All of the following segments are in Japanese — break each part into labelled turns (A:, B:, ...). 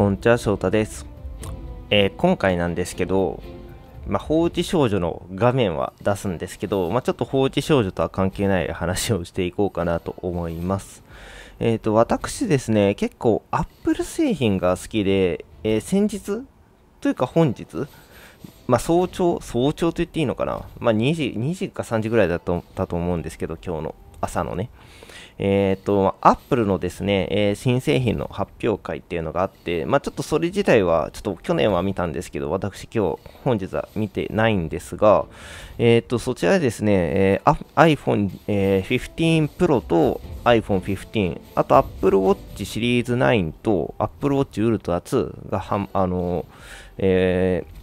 A: こんちは翔太です、えー、今回なんですけど、まあ、放置少女の画面は出すんですけど、まあ、ちょっと放置少女とは関係ない話をしていこうかなと思いますえっ、ー、と私ですね結構 Apple 製品が好きで、えー、先日というか本日まあ、早朝、早朝と言っていいのかな、まあ、2時、2時か3時ぐらいだったと思うんですけど、今日の朝のね、えっ、ー、と、アップルのですね、えー、新製品の発表会っていうのがあって、まあ、ちょっとそれ自体は、ちょっと去年は見たんですけど、私今日、本日は見てないんですが、えっ、ー、と、そちらですね、え iPhone、え15 Pro と iPhone 15、あと Apple Watch シリーズ9と Apple Watch Ultra 2がは、あのえー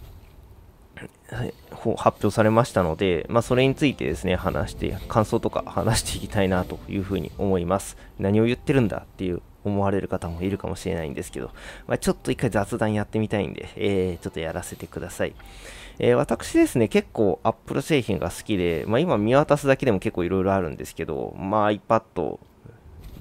A: 発表されましたので、まあ、それについてですね、話して、感想とか話していきたいなというふうに思います。何を言ってるんだっていう思われる方もいるかもしれないんですけど、まあ、ちょっと一回雑談やってみたいんで、えー、ちょっとやらせてください。えー、私ですね、結構 Apple 製品が好きで、まあ、今見渡すだけでも結構いろいろあるんですけど、まあ iPad、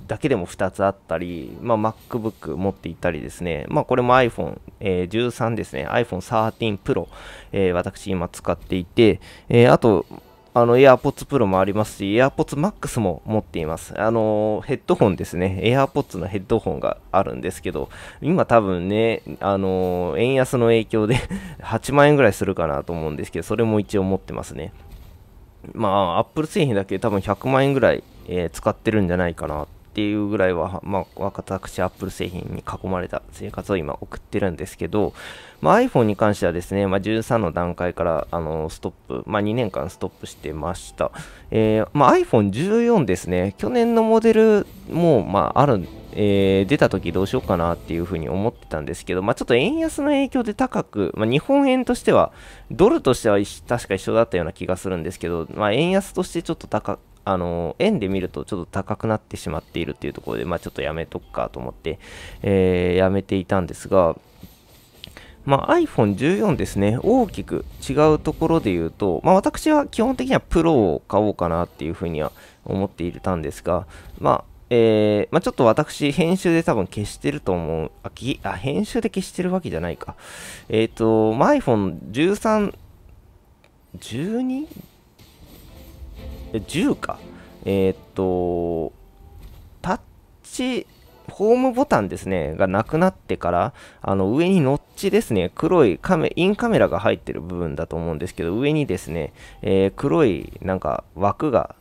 A: だけでも2つあったり、まあ、MacBook 持っていたりですね、まあ、これも iPhone13、えー、ですね、iPhone13 Pro、えー、私今使っていて、えー、あと、あの、AirPods Pro もありますし、AirPods Max も持っています。あの、ヘッドホンですね。AirPods のヘッドホンがあるんですけど、今多分ね、あの、円安の影響で8 万円ぐらいするかなと思うんですけど、それも一応持ってますね。まあ、Apple 製品だけ多分100万円ぐらい、えー、使ってるんじゃないかなっていうぐらいは、まあ、私、Apple 製品に囲まれた生活を今送ってるんですけど、まあ、iPhone に関してはですね、まあ、13の段階から、あの、ストップ、まあ、2年間ストップしてました。えー、まあ、iPhone14 ですね、去年のモデルも、まあ、ある、えー、出た時どうしようかなっていうふうに思ってたんですけど、まあ、ちょっと円安の影響で高く、まあ、日本円としては、ドルとしては確か一緒だったような気がするんですけど、まあ、円安としてちょっと高く、あの円で見るとちょっと高くなってしまっているっていうところで、まあ、ちょっとやめとくかと思って、えー、やめていたんですが、まあ、iPhone14 ですね、大きく違うところで言うと、まあ、私は基本的にはプロを買おうかなっていうふうには思っていたんですが、まあ、えー、まあ、ちょっと私、編集で多分消してると思う。あ、きあ編集で消してるわけじゃないか。えっ、ー、と、まあ、iPhone13、12? 10か。えー、っと、タッチ、ホームボタンですね、がなくなってから、あの上にノッチですね、黒いカメ、インカメラが入ってる部分だと思うんですけど、上にですね、えー、黒いなんか枠が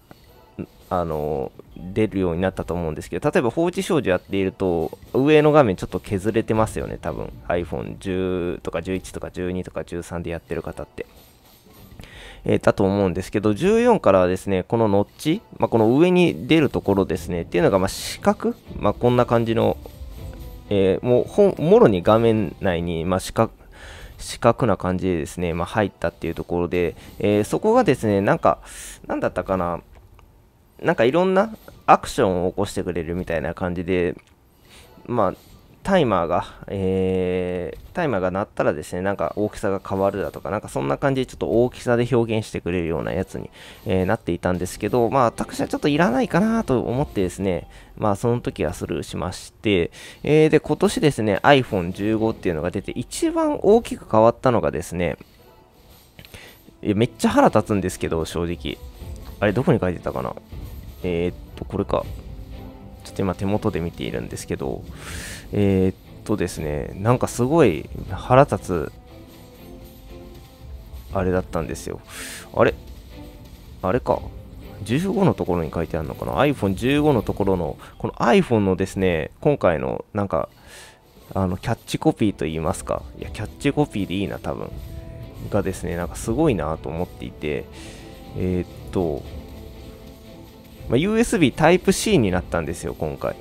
A: あの出るようになったと思うんですけど、例えば放置少女やっていると、上の画面ちょっと削れてますよね、多分 iPhone10 とか11とか12とか13でやってる方って。えー、だと思うんですけど、14からはですね、このノッチ、まあ、この上に出るところですね、っていうのが、ま四角、まあ、こんな感じの、えー、もうほ、もろに画面内に、ま四角、四角な感じでですね、ま入ったっていうところで、えそこがですね、なんか、なんだったかな、なんかいろんなアクションを起こしてくれるみたいな感じで、まあ、タイマーが、えー、タイマーが鳴ったらですね、なんか大きさが変わるだとか、なんかそんな感じでちょっと大きさで表現してくれるようなやつに、えー、なっていたんですけど、まあ私はちょっといらないかなと思ってですね、まあその時はスルーしまして、えー、で、今年ですね、iPhone15 っていうのが出て一番大きく変わったのがですね、いやめっちゃ腹立つんですけど、正直。あれ、どこに書いてたかなえー、っと、これか。ちょっと今手元で見ているんですけど、えー、っとですね、なんかすごい腹立つ、あれだったんですよ。あれあれか。15のところに書いてあるのかな ?iPhone15 のところの、この iPhone のですね、今回のなんか、あの、キャッチコピーと言いますか。いや、キャッチコピーでいいな、多分。がですね、なんかすごいなと思っていて、えー、っと、まあ、USB Type-C になったんですよ、今回。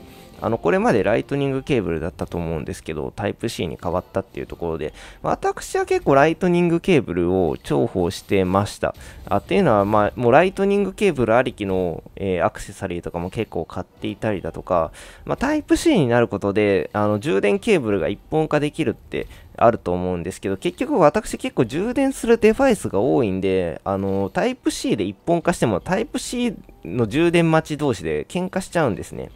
A: あのこれまでライトニングケーブルだったと思うんですけど、タイプ C に変わったっていうところで、私は結構ライトニングケーブルを重宝してました。あっていうのは、まあ、もうライトニングケーブルありきの、えー、アクセサリーとかも結構買っていたりだとか、まあ、タイプ C になることで、あの充電ケーブルが一本化できるってあると思うんですけど、結局私結構充電するデバイスが多いんで、あの、タイプ C で一本化してもタイプ C の充電待ち同士で喧嘩しちゃうんですね。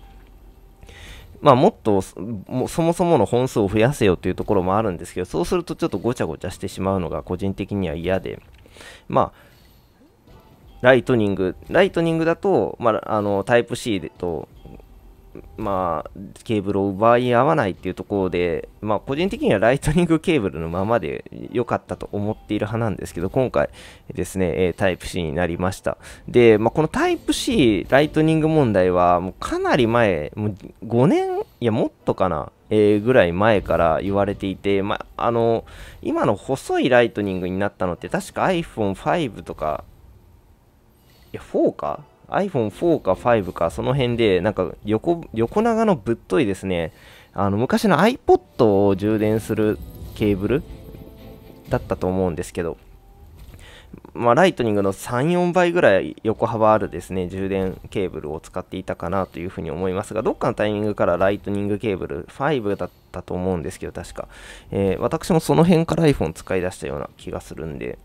A: まあ、もっとそもそもの本数を増やせよというところもあるんですけど、そうするとちょっとごちゃごちゃしてしまうのが個人的には嫌で、まあ、ライトニング、ライトニングだと、まあ、あのタイプ C とまあ、ケーブルを奪い合わないっていうところで、まあ、個人的にはライトニングケーブルのままで良かったと思っている派なんですけど、今回ですね、えタイプ C になりました。で、まあ、このタイプ C、ライトニング問題は、もうかなり前、もう5年、いや、もっとかな、えー、ぐらい前から言われていて、まあ、あの、今の細いライトニングになったのって、確か iPhone5 とか、いや、4か iPhone4 か5かその辺でなんか横横長のぶっといですねあの昔の iPod を充電するケーブルだったと思うんですけど、まあ、ライトニングの3、4倍ぐらい横幅あるですね充電ケーブルを使っていたかなというふうに思いますが、どっかのタイミングからライトニングケーブル5だったと思うんですけど、確か、えー、私もその辺から iPhone 使い出したような気がするんで、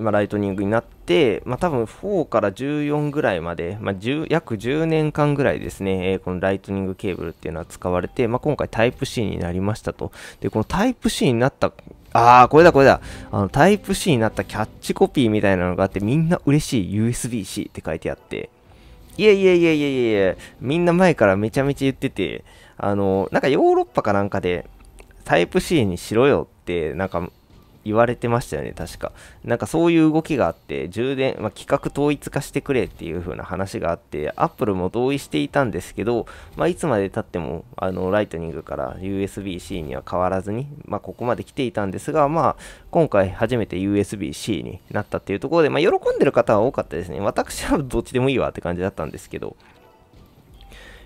A: 今ライトニングになって、まあ、多分4から14ぐらいまで、まあ、10約10年間ぐらいですね、えー、このライトニングケーブルっていうのは使われて、まあ、今回タイプ C になりましたと。で、このタイプ C になった、あー、これだこれだ。あの、タイプ C になったキャッチコピーみたいなのがあって、みんな嬉しい USB-C って書いてあって、いやいやいやいやいやいや、みんな前からめちゃめちゃ言ってて、あの、なんかヨーロッパかなんかで、タイプ C にしろよって、なんか言われてましたよね、確か。なんかそういう動きがあって、充電、まあ、規格統一化してくれっていう風な話があって、Apple も同意していたんですけど、まあ、いつまで経っても、あの、ライトニングから USB-C には変わらずに、まあ、ここまで来ていたんですが、まあ、今回初めて USB-C になったっていうところで、まあ、喜んでる方は多かったですね。私はどっちでもいいわって感じだったんですけど、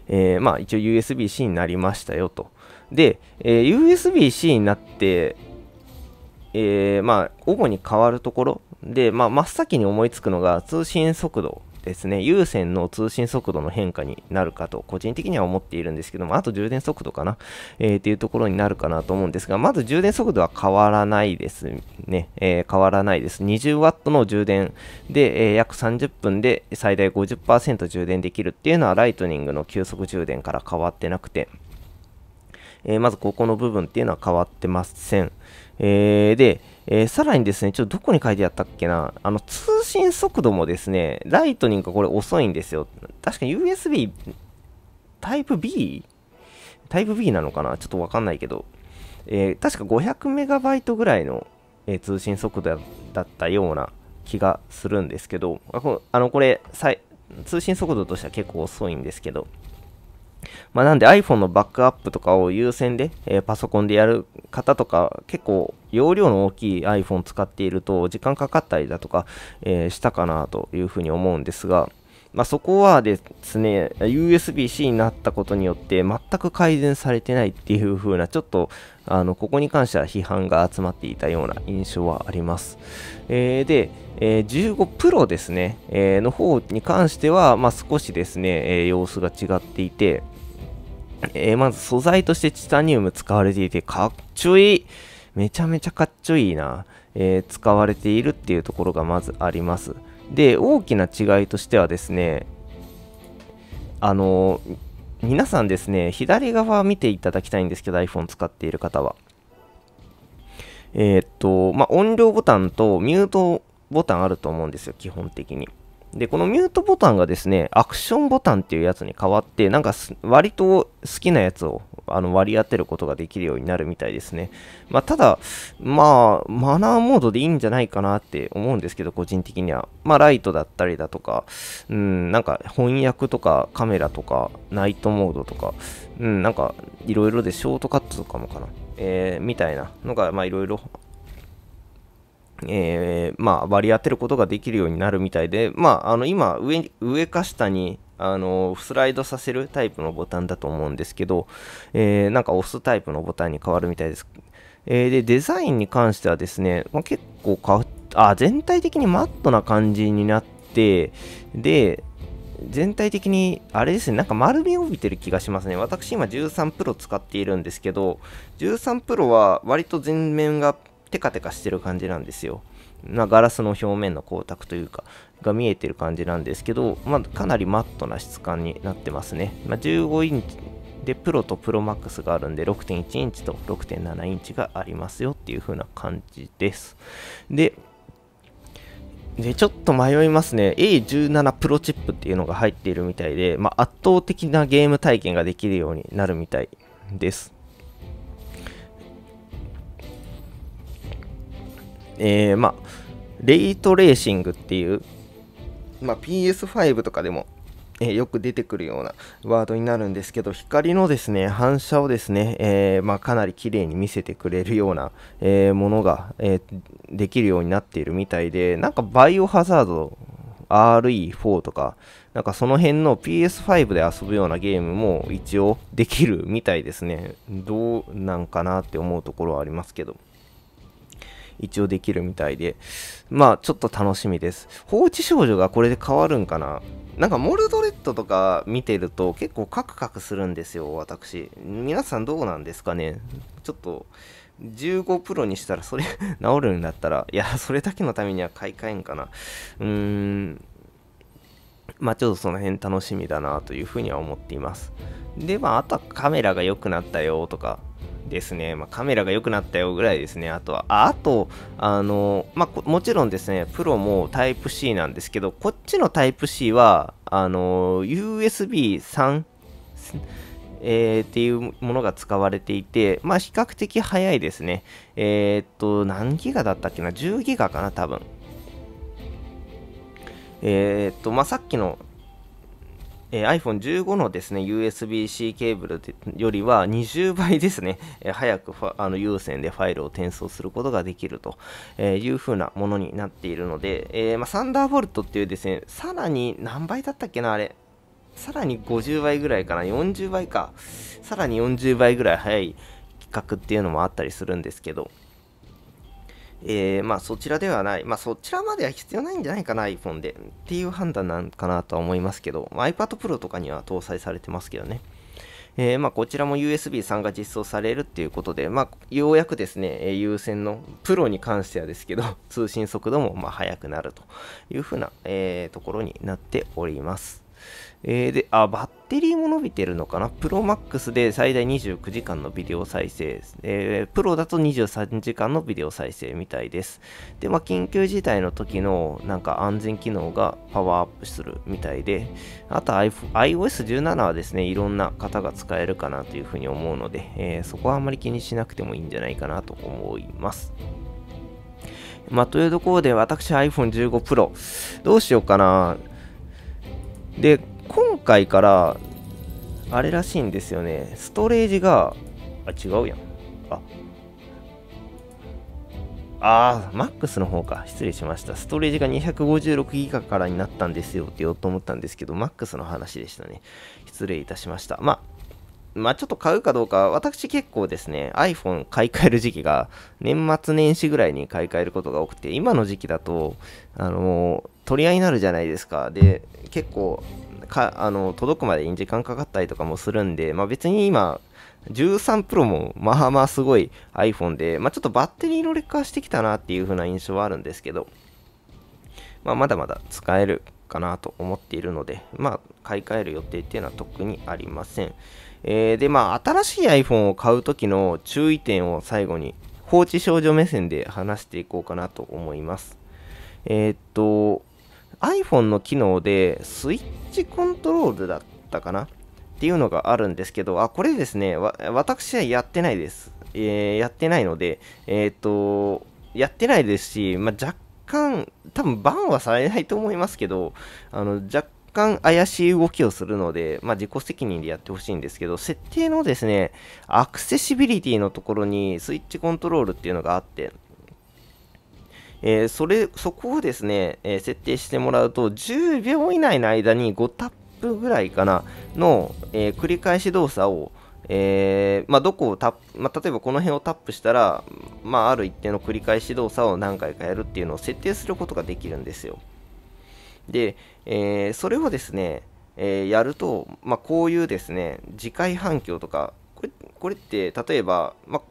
A: えー、まあ、一応 USB-C になりましたよと。で、えー、USB-C になって、えー、まあ、主に変わるところで、まあ、真っ先に思いつくのが通信速度ですね、有線の通信速度の変化になるかと、個人的には思っているんですけども、あと充電速度かな、えー、っていうところになるかなと思うんですが、まず充電速度は変わらないですね、えー、変わらないです。20W の充電で、えー、約30分で最大50%充電できるっていうのは、ライトニングの急速充電から変わってなくて、えー、まずここの部分っていうのは変わってません。えー、で、えー、さらにですね、ちょっとどこに書いてあったっけな、あの通信速度もですね、ライトニングがこれ遅いんですよ。確かに USB タイプ B? タイプ B なのかなちょっとわかんないけど、えー、確か 500MB ぐらいの、えー、通信速度だったような気がするんですけど、あこあのこれ通信速度としては結構遅いんですけど、まあ、なんで iPhone のバックアップとかを優先で、えー、パソコンでやる方とか、結構容量の大きい iPhone 使っていると時間かかったりだとか、えー、したかなというふうに思うんですが、まあ、そこはですね、USB-C になったことによって全く改善されてないっていう風な、ちょっと、あの、ここに関しては批判が集まっていたような印象はあります。えー、で、えー、15 Pro ですね、えー、の方に関しては、まあ、少しですね、え様子が違っていて、えー、まず素材としてチタニウム使われていてかっちょいいめちゃめちゃかっちょいいな、えー、使われているっていうところがまずありますで大きな違いとしてはですねあのー、皆さんですね左側見ていただきたいんですけど iPhone 使っている方はえっとまあ、音量ボタンとミュートボタンあると思うんですよ基本的にで、このミュートボタンがですね、アクションボタンっていうやつに変わって、なんか割と好きなやつをあの割り当てることができるようになるみたいですね。まあ、ただ、まあ、マナーモードでいいんじゃないかなって思うんですけど、個人的には。まあ、ライトだったりだとか、うん、なんか翻訳とかカメラとか、ナイトモードとか、うん、なんかいろいろでショートカットとかもかな。えー、みたいなのが、まあいろいろえー、まあ、割り当てることができるようになるみたいで、まあ、あの、今、上、上か下に、あの、スライドさせるタイプのボタンだと思うんですけど、えー、なんか押すタイプのボタンに変わるみたいです。えー、で、デザインに関してはですね、まあ、結構変わっ、あ、全体的にマットな感じになって、で、全体的に、あれですね、なんか丸みを帯びてる気がしますね。私今13 Pro 使っているんですけど、13 Pro は割と全面がテカテカしてる感じなんですよ。まあ、ガラスの表面の光沢というか、が見えてる感じなんですけど、まあ、かなりマットな質感になってますね。まあ、15インチで、プロとプロマックスがあるんで、6.1インチと6.7インチがありますよっていう風な感じです。で、で、ちょっと迷いますね。A17 プロチップっていうのが入っているみたいで、まあ、圧倒的なゲーム体験ができるようになるみたいです。えー、まあ、レイトレーシングっていう、まあ、PS5 とかでも、えー、よく出てくるようなワードになるんですけど、光のですね、反射をですね、えー、まあ、かなり綺麗に見せてくれるような、えものが、えできるようになっているみたいで、なんかバイオハザード RE4 とか、なんかその辺の PS5 で遊ぶようなゲームも一応できるみたいですね。どうなんかなって思うところはありますけど。一応できるみたいで、まあちょっと楽しみです。放置少女がこれで変わるんかななんかモルドレッドとか見てると結構カクカクするんですよ、私。皆さんどうなんですかねちょっと15プロにしたらそれ 治るんだったら、いや、それだけのためには買い替えんかな。うーん。まあちょっとその辺楽しみだなというふうには思っています。で、まああとはカメラが良くなったよとか、ですね、まあ、カメラが良くなったよぐらいですね、あとは、ああと、あの、まあ、もちろんですね、プロもタイプ C なんですけど、こっちのタイプ C は、あの、USB3、えー、っていうものが使われていて、まあ、比較的早いですね。えー、っと、何ギガだったっけな ?10 ギガかな、多分。えー、っと、まあ、さっきのえー、iPhone15 のですね、USB-C ケーブルよりは20倍ですね、えー、早くあの有線でファイルを転送することができるという風なものになっているので、えー、まあ、サンダーボルトっていうですね、さらに何倍だったっけな、あれ。さらに50倍ぐらいかな、40倍か。さらに40倍ぐらい速い企画っていうのもあったりするんですけど、えー、まあそちらではない、まあそちらまでは必要ないんじゃないかな iPhone でっていう判断なんかなとは思いますけど、まあ、iPad Pro とかには搭載されてますけどね。えー、まあこちらも USB3 が実装されるっていうことで、まあ、ようやくですね、えー、有線のプロに関してはですけど、通信速度もまあ速くなるというふうな、えー、ところになっております。えー、で、あ、バッテリーも伸びてるのかなプロマックスで最大29時間のビデオ再生でえー、プロだと23時間のビデオ再生みたいです。で、まあ、緊急事態の時のなんか安全機能がパワーアップするみたいで、あと iOS17 はですね、いろんな方が使えるかなというふうに思うので、えー、そこはあまり気にしなくてもいいんじゃないかなと思います。まあ、というところで私 iPhone15 Pro どうしようかな。で、今回から、あれらしいんですよね。ストレージが、あ、違うやん。あ、あー、MAX の方か。失礼しました。ストレージが 256GB からになったんですよって言おうと思ったんですけど、MAX の話でしたね。失礼いたしました。まあ、まあ、ちょっと買うかどうか、私結構ですね、iPhone 買い替える時期が年末年始ぐらいに買い替えることが多くて、今の時期だと、あのー、取り合いになるじゃないですか。で、結構かあの届くまでに時間かかったりとかもするんで、まあ、別に今、13 Pro もまあまあすごい iPhone で、まあ、ちょっとバッテリーの劣化してきたなっていう風な印象はあるんですけど、まあ、まだまだ使えるかなと思っているので、まあ、買い替える予定っていうのは特にありません。えー、で、まあ、新しい iPhone を買う時の注意点を最後に、放置少女目線で話していこうかなと思います。えー、っと、iPhone の機能でスイッチコントロールだったかなっていうのがあるんですけど、あ、これですね、私はやってないです。えー、やってないので、えー、っと、やってないですし、まあ、若干、多分バンはされないと思いますけど、あの若干怪しい動きをするので、まあ、自己責任でやってほしいんですけど、設定のですね、アクセシビリティのところにスイッチコントロールっていうのがあって、えー、それ、そこをですね、えー、設定してもらうと、10秒以内の間に5タップぐらいかな、の、えー、繰り返し動作を、えー、まあ、どこをタップ、まあ、例えばこの辺をタップしたら、まあ、ある一定の繰り返し動作を何回かやるっていうのを設定することができるんですよ。で、えー、それをですね、えー、やると、まあ、こういうですね、次回反響とか、これこれって例えば、まあ、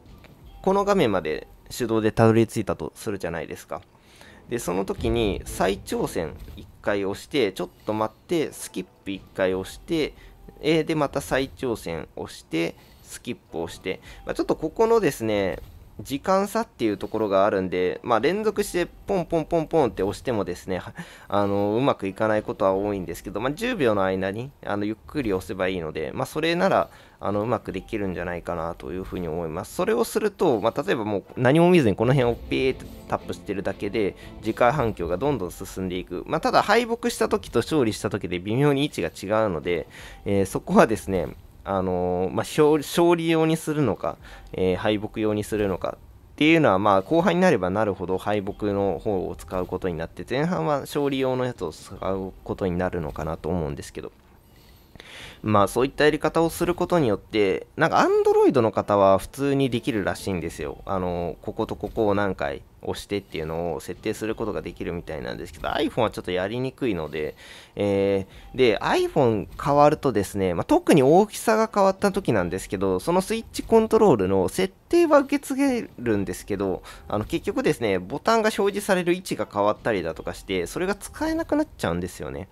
A: この画面まで手動でたどり着いたとするじゃないですか。で、その時に再挑戦1回押して、ちょっと待って、スキップ1回押して、えで、また再挑戦押して、スキップをして、まあ、ちょっとここのですね、時間差っていうところがあるんで、まあ、連続してポンポンポンポンって押してもですね あのうまくいかないことは多いんですけど、まあ、10秒の間にあのゆっくり押せばいいので、まあ、それならあのうまくできるんじゃないかなというふうに思いますそれをすると、まあ、例えばもう何も見ずにこの辺をピーってタップしてるだけで時間反響がどんどん進んでいく、まあ、ただ敗北した時と勝利した時で微妙に位置が違うので、えー、そこはですねあのー、まあ勝、勝利用にするのか、えー、敗北用にするのかっていうのは、まあ、後半になればなるほど敗北の方を使うことになって前半は勝利用のやつを使うことになるのかなと思うんですけど。まあそういったやり方をすることによって、なんか Android の方は普通にできるらしいんですよ。あの、こことここを何回押してっていうのを設定することができるみたいなんですけど、iPhone はちょっとやりにくいので、えー、で、iPhone 変わるとですね、まあ、特に大きさが変わった時なんですけど、そのスイッチコントロールの設定は受け継げるんですけど、あの、結局ですね、ボタンが表示される位置が変わったりだとかして、それが使えなくなっちゃうんですよね。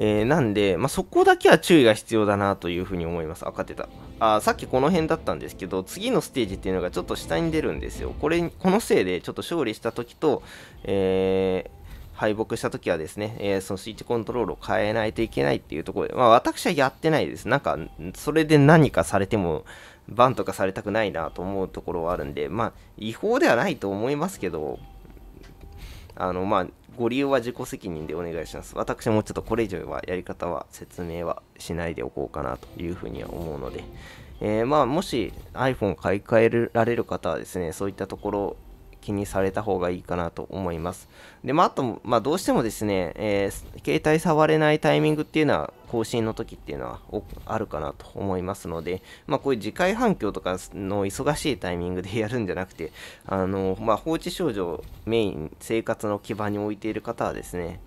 A: えー、なんで、まあ、そこだけは注意が必要だなというふうに思います。ってた。あさっきこの辺だったんですけど、次のステージっていうのがちょっと下に出るんですよ。これ、このせいでちょっと勝利した時と、えー、敗北した時はですね、えー、そのスイッチコントロールを変えないといけないっていうところで、まあ私はやってないです。なんか、それで何かされても、バンとかされたくないなと思うところはあるんで、まあ違法ではないと思いますけど、あの、まあ、ご利用は自己責任でお願いします。私もちょっとこれ以上はやり方は説明はしないでおこうかなというふうには思うので、えー、まあ、もし iPhone 買い替えられる方はですね、そういったところ気にされた方がいいかなと思います。で、まあ、あと、まあ、どうしてもですね、えー、携帯触れないタイミングっていうのは、更新の時っていうのはあるかなと思いますので、まあ、こういう次回反響とかの忙しいタイミングでやるんじゃなくて、あの、まあ、放置症状メイン、生活の基盤に置いている方はですね、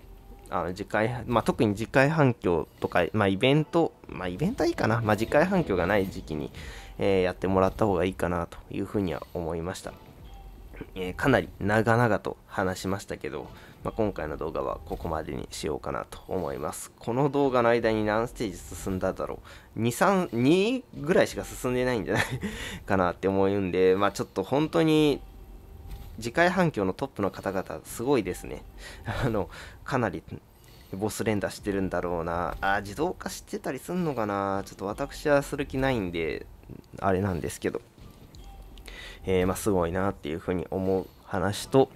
A: あの次回、まあ、特に次回反響とか、まあ、イベント、まあ、イベントはいいかな、まあ、次回反響がない時期に、えー、やってもらった方がいいかなというふうには思いました。えー、かなり長々と話しましたけど、まあ、今回の動画はここまでにしようかなと思います。この動画の間に何ステージ進んだだろう ?2、3、2ぐらいしか進んでないんじゃない かなって思うんで、まあ、ちょっと本当に次回反響のトップの方々すごいですね。あの、かなりボス連打してるんだろうな。あ、自動化してたりすんのかなちょっと私はする気ないんで、あれなんですけど。えー、まあ、すごいなっていうふうに思う話と、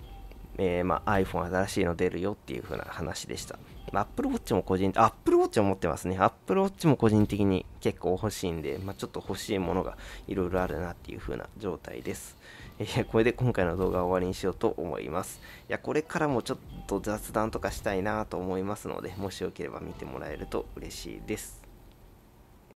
A: えー、まあ、iPhone 新しいの出るよっていうふうな話でした。Apple Watch も個人、Apple Watch を持ってますね。Apple Watch も個人的に結構欲しいんで、まあ、ちょっと欲しいものがいろいろあるなっていう風な状態です。え これで今回の動画は終わりにしようと思います。いや、これからもちょっと雑談とかしたいなと思いますので、もしよければ見てもらえると嬉しいです。